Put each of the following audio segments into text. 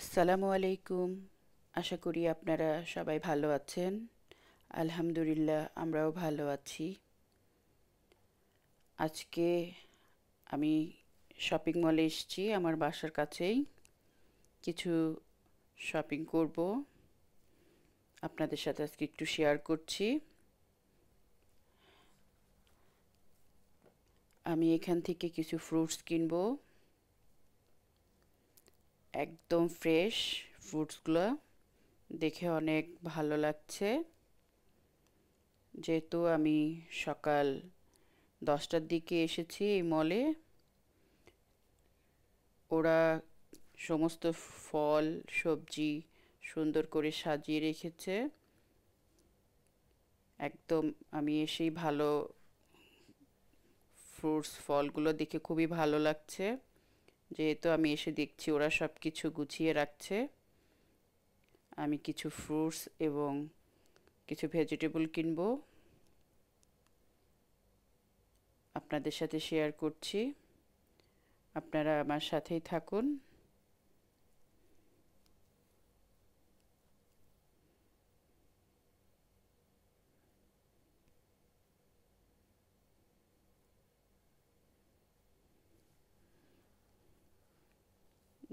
আসসালামু আলাইকুম আশা করি আপনারা সবাই ভালো আছেন আলহামদুলিল্লাহ আমরাও ভালো আছি আজকে আমি শপিং মলে এসেছি আমার বাসার কাছেই কিছু শপিং করব আপনাদের সাথে আজকে একটু শেয়ার করছি আমি এখান থেকে কিছু ফ্রুটস কিনবো একদম ফ্রেশ ফ্রুটসগুলো দেখে অনেক ভালো লাগছে যেহেতু আমি সকাল দশটার দিকে এসেছি এই মলে ওরা সমস্ত ফল সবজি সুন্দর করে সাজিয়ে রেখেছে একদম আমি এসেই ভালো ফ্রুটস ফলগুলো দেখে খুবই ভালো লাগছে যেহেতু আমি এসে দেখছি ওরা সব কিছু গুছিয়ে রাখছে আমি কিছু ফ্রুটস এবং কিছু ভেজিটেবল কিনব আপনাদের সাথে শেয়ার করছি আপনারা আমার সাথেই থাকুন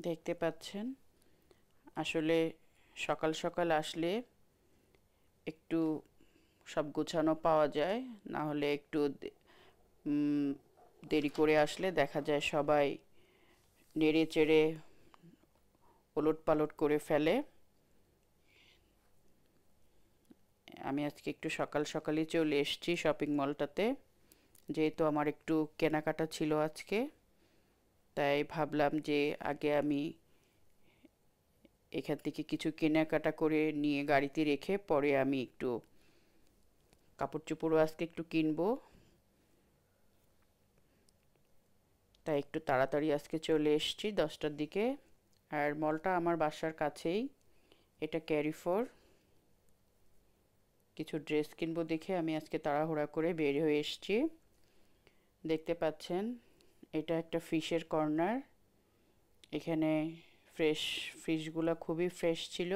দেখতে পাচ্ছেন আসলে সকাল সকাল আসলে একটু সব গোছানো পাওয়া যায় না হলে একটু দেরি করে আসলে দেখা যায় সবাই নেড়ে চেড়ে ওলট পালট করে ফেলে আমি আজকে একটু সকাল সকালই চলে এসেছি শপিং মলটাতে যেহেতু আমার একটু কেনাকাটা ছিল আজকে তাই ভাবলাম যে আগে আমি এখান থেকে কিছু কেনাকাটা করে নিয়ে গাড়িতে রেখে পরে আমি একটু কাপড় চোপড়ও আজকে একটু কিনবো তাই একটু তাড়াতাড়ি আজকে চলে এসছি দশটার দিকে আর মলটা আমার বাসার কাছেই এটা ক্যারিফোর কিছু ড্রেস কিনবো দেখে আমি আজকে তাড়াহুড়া করে বের হয়ে এসছি দেখতে পাচ্ছেন এটা একটা ফিশের কর্নার এখানে ফ্রেশ ফিশগুলো খুবই ফ্রেশ ছিল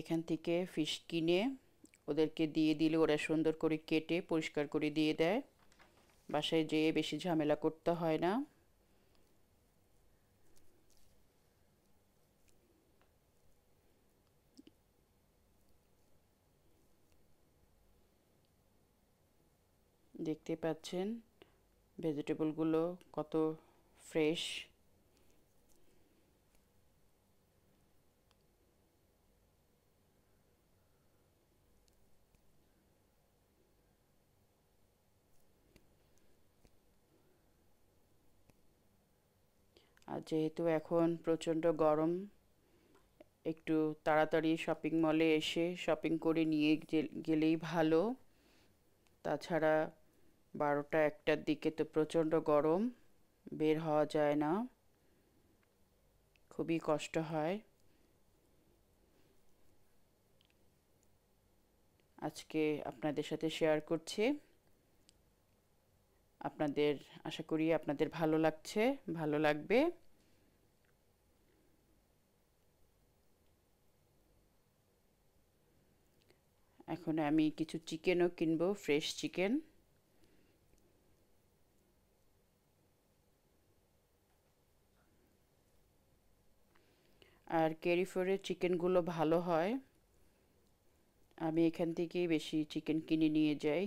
এখান থেকে ফিশ কিনে ওদেরকে দিয়ে দিলে ওরা সুন্দর করে কেটে পরিষ্কার করে দিয়ে দেয় বাসায় যেয়ে বেশি ঝামেলা করতে হয় না দেখতে পাচ্ছেন ভেজিটেবলগুলো কত ফ্রেশ আর যেহেতু এখন প্রচণ্ড গরম একটু তাড়াতাড়ি শপিং মলে এসে শপিং করে নিয়ে গেলেই ভালো তাছাড়া বারোটা একটার দিকে তো প্রচণ্ড গরম বের হওয়া যায় না খুবই কষ্ট হয় আজকে আপনাদের সাথে শেয়ার করছি আপনাদের আশা করি আপনাদের ভালো লাগছে ভালো লাগবে এখন আমি কিছু চিকেনও কিনবো ফ্রেশ চিকেন আর ক্যারিফোরের চিকেনগুলো ভালো হয় আমি এখান থেকেই বেশি চিকেন কিনে নিয়ে যাই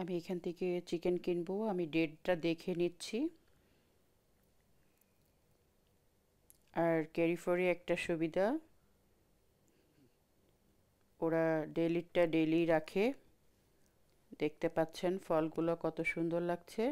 আমি এখান থেকে চিকেন কিনবো আমি ডেটটা দেখে নিচ্ছি আর ক্যারিফোরে একটা সুবিধা ওরা ডেলিটা ডেলি রাখে দেখতে পাচ্ছেন ফলগুলো কত সুন্দর লাগছে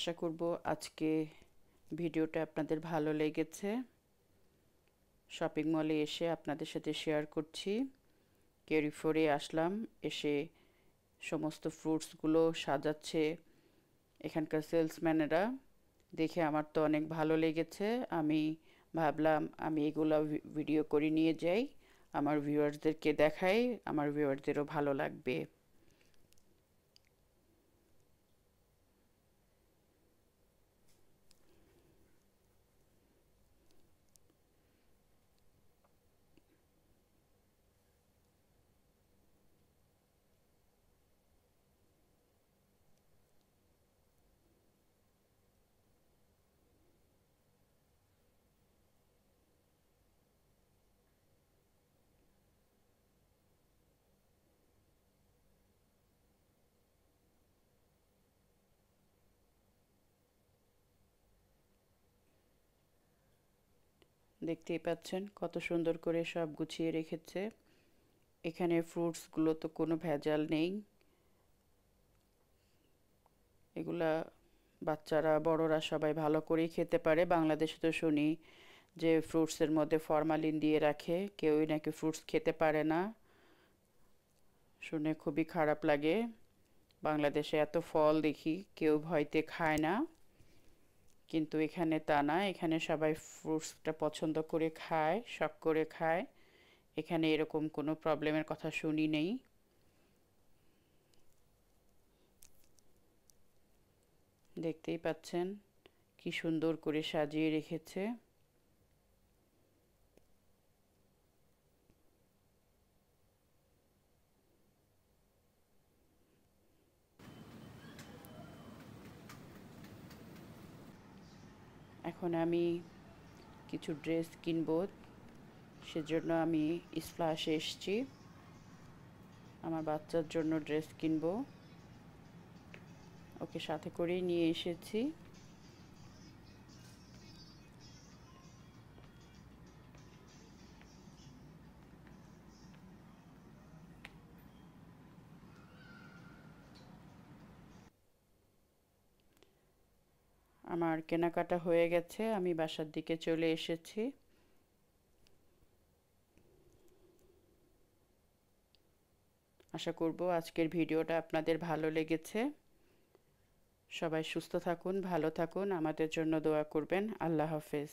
আশা করব আজকে ভিডিওটা আপনাদের ভালো লেগেছে শপিং মলে এসে আপনাদের সাথে শেয়ার করছি ক্যারিফোরে আসলাম এসে সমস্ত ফ্রুটসগুলো সাজাচ্ছে এখানকার সেলসম্যানেরা দেখে আমার তো অনেক ভালো লেগেছে আমি ভাবলাম আমি এগুলো ভিডিও করে নিয়ে যাই আমার ভিউয়ার্সদেরকে দেখাই আমার ভিউয়ার্সদেরও ভালো লাগবে দেখতেই পাচ্ছেন কত সুন্দর করে সব গুছিয়ে রেখেছে এখানে ফ্রুটসগুলো তো কোনো ভেজাল নেই এগুলা বাচ্চারা বড়রা সবাই ভালো করেই খেতে পারে বাংলাদেশে তো শুনি যে ফ্রুটসের মধ্যে ফরমালিন দিয়ে রাখে কেউই নাকি ফ্রুটস খেতে পারে না শুনে খুবই খারাপ লাগে বাংলাদেশে এত ফল দেখি কেউ ভয়তে খায় না কিন্তু এখানে তা না এখানে সবাই ফ্রুটসটা পছন্দ করে খায় শখ করে খায় এখানে এরকম কোনো প্রবলেমের কথা শুনি নেই দেখতেই পাচ্ছেন কি সুন্দর করে সাজিয়ে রেখেছে এখন আমি কিছু ড্রেস কিনবো সেজন্য আমি স্প্লাশে এসছি আমার বাচ্চার জন্য ড্রেস কিনবো ওকে সাথে করেই নিয়ে এসেছি আমার কেনাকাটা হয়ে গেছে আমি বাসার দিকে চলে এসেছি আশা করব আজকের ভিডিওটা আপনাদের ভালো লেগেছে সবাই সুস্থ থাকুন ভালো থাকুন আমাদের জন্য দোয়া করবেন আল্লাহ হাফেজ